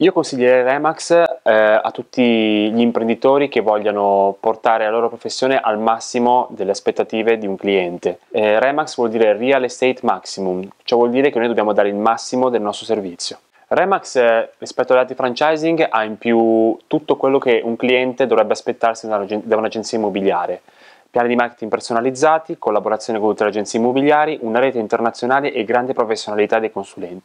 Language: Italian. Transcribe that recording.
Io consiglierei Remax eh, a tutti gli imprenditori che vogliano portare la loro professione al massimo delle aspettative di un cliente. Eh, Remax vuol dire Real Estate Maximum, ciò vuol dire che noi dobbiamo dare il massimo del nostro servizio. Remax eh, rispetto agli altri franchising ha in più tutto quello che un cliente dovrebbe aspettarsi da, da un'agenzia immobiliare. Piani di marketing personalizzati, collaborazione con tutte le agenzie immobiliari, una rete internazionale e grande professionalità dei consulenti.